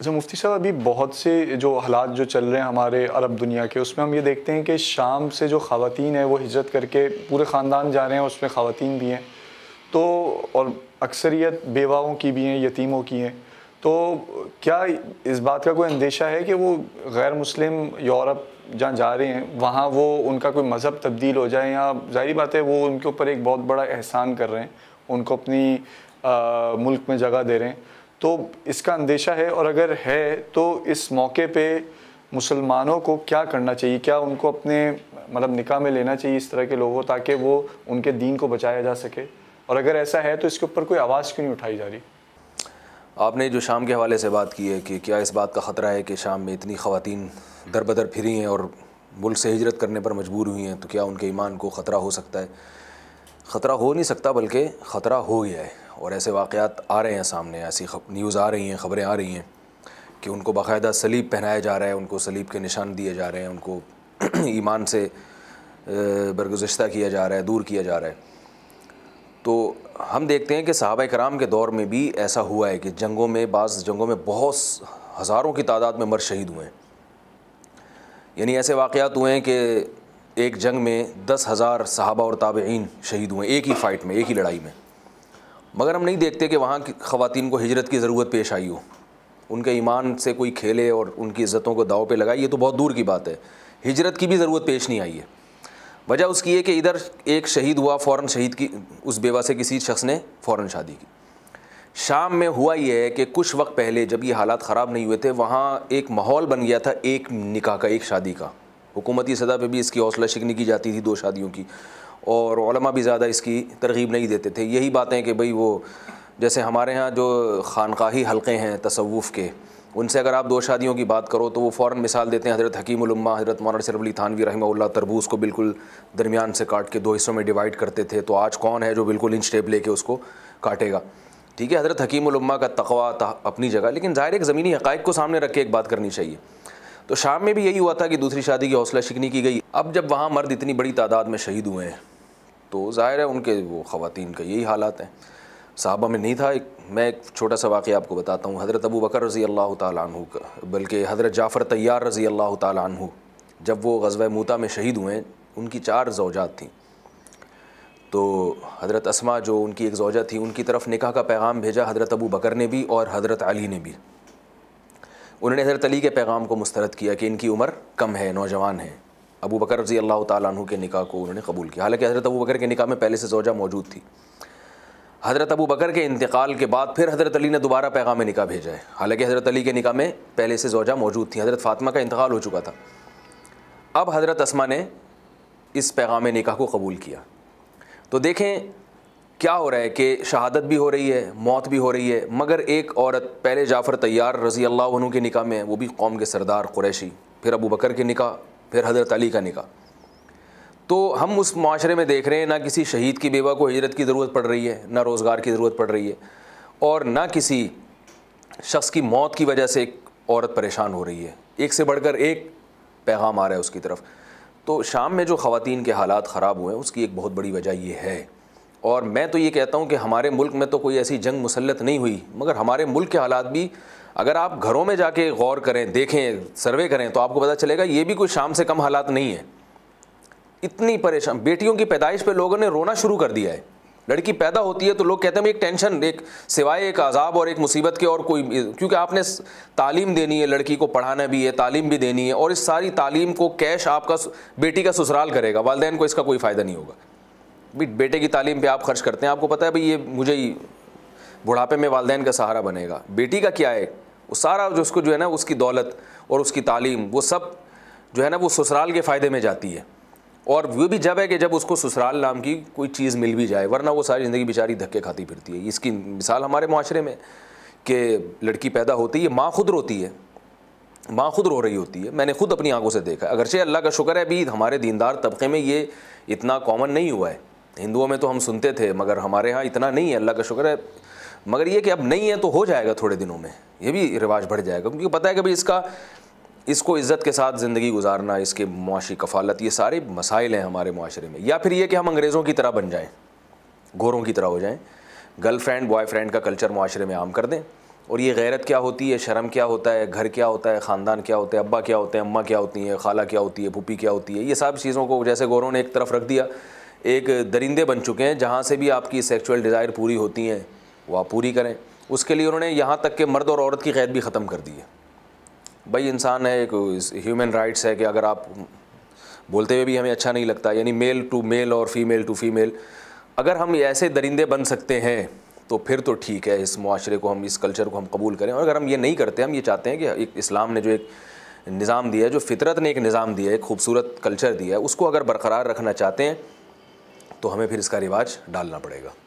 अच्छा मुफ्ती साहब अभी बहुत से जो हालात जो चल रहे हैं हमारे अरब दुनिया के उसमें हम ये देखते हैं कि शाम से जो ख़वान हैं वो हिजरत करके पूरे ख़ानदान जा रहे हैं उसमें ख़वान भी हैं तो और अक्सरियत बेवाओं की भी हैं यतीमों की हैं तो क्या इस बात का कोई अंदेशा है कि वो गैर मुस्लिम यूरोप जहाँ जा रहे हैं वहाँ वो उनका कोई मज़हब तब्दील हो जाए या जाहिर बात है वो उनके ऊपर एक बहुत बड़ा एहसान कर रहे हैं उनको अपनी आ, मुल्क में जगह दे रहे हैं तो इसका अंदेशा है और अगर है तो इस मौके पे मुसलमानों को क्या करना चाहिए क्या उनको अपने मतलब निकाह में लेना चाहिए इस तरह के लोगों ताकि वो उनके दीन को बचाया जा सके और अगर ऐसा है तो इसके ऊपर कोई आवाज़ क्यों नहीं उठाई जा रही आपने जो शाम के हवाले से बात की है कि क्या इस बात का ख़तरा है कि शाम में इतनी ख़वान दर बदर फिरी हैं और मुल्क से हिजरत करने पर मजबूर हुई हैं तो क्या उनके ईमान को ख़तरा हो सकता है ख़तरा हो नहीं सकता बल्कि ख़तरा हो गया है और ऐसे वाक़ात आ रहे हैं सामने ऐसी न्यूज़ आ रही हैं ख़बरें आ रही हैं कि उनको बाकायदा सलीब पहनाया जा रहा है उनको सलीब के निशान दिए जा रहे हैं उनको ईमान से बरगुजा किया जा रहा है दूर किया जा रहा है तो हम देखते हैं कि साहब कराम के दौर में भी ऐसा हुआ है कि जंगों में बाज़ जंगों में बहुत हज़ारों की तादाद में मर शहीद हुए हैं यानी ऐसे वाक़ात हुए हैं कि एक जंग में दस हज़ार साहबा और ताबेन शहीद हुए एक ही फ़ाइट में एक ही लड़ाई में मगर हम नहीं देखते कि वहाँ की ख़वान को हिजरत की ज़रूरत पेश आई हो उनके ईमान से कोई खेले और उनकी इज़्ज़तों को दाव पर लगाई ये तो बहुत दूर की बात है हिजरत की भी ज़रूरत पेश नहीं आई है वजह उसकी है कि इधर एक शहीद हुआ फ़ौर शहीद की उस बेवा से किसी शख्स ने फ़ौर शादी की शाम में हुआ यह है कि कुछ वक्त पहले जब ये हालात ख़राब नहीं हुए थे वहाँ एक माहौल बन गया था एक निकाह का एक शादी का हुकूमती सदा पर भी इसकी हौसला शिकनी की जाती थी दो शादियों की और भी ज़्यादा इसकी तरगीब नहीं देते थे यही बातें कि भाई वो जैसे हमारे यहाँ जो खानकाही हलक़े हैं तसवुफ़ के उनसे अगर आप दो शादियों की बात करो तो वो फ़ौर मिसाल देते हैं हज़रत हकीमल्मा हज़रत मौलाना सरफ अली थानवी रही तरबूज़ को बिल्कुल दरमियान से काट के दो हिस्सों में डिवाइड करते थे तो आज कौन है जो बिल्कुल इंच टेप लेके उसको काटेगा ठीक है हज़रत हकीमल्मा का तकवा अपनी जगह लेकिन ज़ाहिर एक ज़मीनी हक़ को सामने रख के एक बात करनी चाहिए तो शाम में भी यही हुआ था कि दूसरी शादी की हौसला शिकनी की गई अब जब वहाँ मर्द इतनी बड़ी तादाद में शहीद हुए हैं तो ज़ाहिर है उनके वो ख़वान का यही हालात हैं साहबा में नहीं था एक मैं एक छोटा सा वाक़ आपको बताता हूँ हज़रत अबू बकर रज़ी अल्लाह तु का बल्कि हज़रत जाफ़र तैयार रज़ी अल्लाह तु जब वो गजब मूता में शहीद हुए उनकी चार जोजात थीं तो हज़रत असमा जो उनकी एक जोजा थी उनकी तरफ निकाह का पैगाम भेजा हज़रत अबू बकर ने भी और हज़रत अली ने भी उन्होंने हज़रत अली के पैगाम को मुस्तरद किया कि इनकी उम्र कम है नौजवान है अबू बकर रजी अल्लाह तु के निका को उन्होंने कबूल किया हालांकि हज़रत अबू बकर के निका में पहले से जोजा मौजूद थी हज़रत अबू बकर के इंतकाल के बाद फिर हज़रत अली ने दोबारा पैगाम निका भेजा है हालांकि हज़रत अली के निका में पहले से जोजा मौजूद थी हज़रत फ़ातिमा का इंतकाल हो चुका था अब हज़रत असमा ने इस पैगाम निका को कबूल किया तो देखें क्या हो रहा है कि शहादत भी हो रही है मौत भी हो रही है मगर एक औरत पहले जाफ़र तैयार रज़ी अल्लाह के निका में वो भी कौम के सरदार कुरैशी फिर अबू बकर के निका फिर हज़रत अली का निका तो हम उस माशरे में देख रहे हैं ना किसी शहीद की बेवा को हजरत की ज़रूरत पड़ रही है ना रोज़गार की ज़रूरत पड़ रही है और ना किसी शख्स की मौत की वजह से एक औरत परेशान हो रही है एक से बढ़ कर एक पैगाम आ रहा है उसकी तरफ तो शाम में जो ख़वान के हालात ख़राब हुए हैं उसकी एक बहुत बड़ी वजह ये है और मैं तो ये कहता हूँ कि हमारे मुल्क में तो कोई ऐसी जंग मुसलत नहीं हुई मगर हमारे मुल्क के हालात भी अगर आप घरों में जाके गौर करें देखें सर्वे करें तो आपको पता चलेगा ये भी कोई शाम से कम हालात नहीं है इतनी परेशान बेटियों की पैदाइश पे लोगों ने रोना शुरू कर दिया है लड़की पैदा होती है तो लोग कहते हैं एक टेंशन एक सिवाय एक अजाब और एक मुसीबत के और कोई क्योंकि आपने तालीम देनी है लड़की को पढ़ाना भी है तालीम भी देनी है और इस सारी तालीम को कैश आपका बेटी का ससुराल करेगा वालदेन को इसका कोई फ़ायदा नहीं होगा बेटे की तालीम पे आप खर्च करते हैं आपको पता है भाई ये मुझे ही बुढ़ापे में वालदेन का सहारा बनेगा बेटी का क्या है वो सारा जो उसको जो है ना उसकी दौलत और उसकी तालीम वो सब जो है ना वो ससुराल के फ़ायदे में जाती है और वो भी जब है कि जब उसको ससुराल नाम की कोई चीज़ मिल भी जाए वरना वो सारी ज़िंदगी बेचारी धक्के खाती फिरती है इसकी मिसाल हमारे माशरे में कि लड़की पैदा होती है माँ खुद रोती है माँ खुद रो रही होती है मैंने खुद अपनी आंखों से देखा अगरचे अल्लाह का शुक्र है अभी हमारे दीनदार तबके में ये इतना कॉमन नहीं हुआ है हिंदुओं में तो हम सुनते थे मगर हमारे यहाँ इतना नहीं है अल्लाह का शुक्र है मगर ये कि अब नहीं है तो हो जाएगा थोड़े दिनों में ये भी रिवाज बढ़ जाएगा क्योंकि पता है कि भाई इसका इसको इज़्ज़त के साथ ज़िंदगी गुजारना इसके मुआशी कफालत ये सारे मसाइल हैं हमारे माशरे में या फिर ये कि हम अंग्रेज़ों की तरह बन जाएँ गोरों की तरह हो जाएँ गर्लफ्रेंड बॉयफ्रेंड का कल्चर माशरे में आम कर दें और ये गैरत क्या होती है शर्म क्या होता है घर क्या होता है ख़ानदान क्या होता है अब्बा क्या होते हैं अम्मा क्या होती हैं खाला क्या होती है भूपी क्या होती है ये सब चीज़ों को जैसे गोरों ने एक तरफ रख दिया एक दरिंदे बन चुके हैं जहाँ से भी आपकी सेक्चुअल डिज़ायर पूरी होती हैं वो आप पूरी करें उसके लिए उन्होंने यहाँ तक के मर्द और औरत की कैद भी ख़त्म कर दी है भाई इंसान है एक ह्यूमन राइट्स है कि अगर आप बोलते हुए भी हमें अच्छा नहीं लगता यानी मेल टू मेल और फीमेल टू फीमेल अगर हम ऐसे दरिंदे बन सकते हैं तो फिर तो ठीक है इस माशरे को हम इस कल्चर को हम कबूल करें और अगर हम ये नहीं करते हम ये चाहते हैं कि एक इस्लाम ने जो एक निज़ाम दिया है जो फितरत ने एक निज़ाम दिया है एक खूबसूरत कल्चर दिया है उसको अगर बरकरार रखना चाहते हैं तो हमें फिर इसका रिवाज डालना पड़ेगा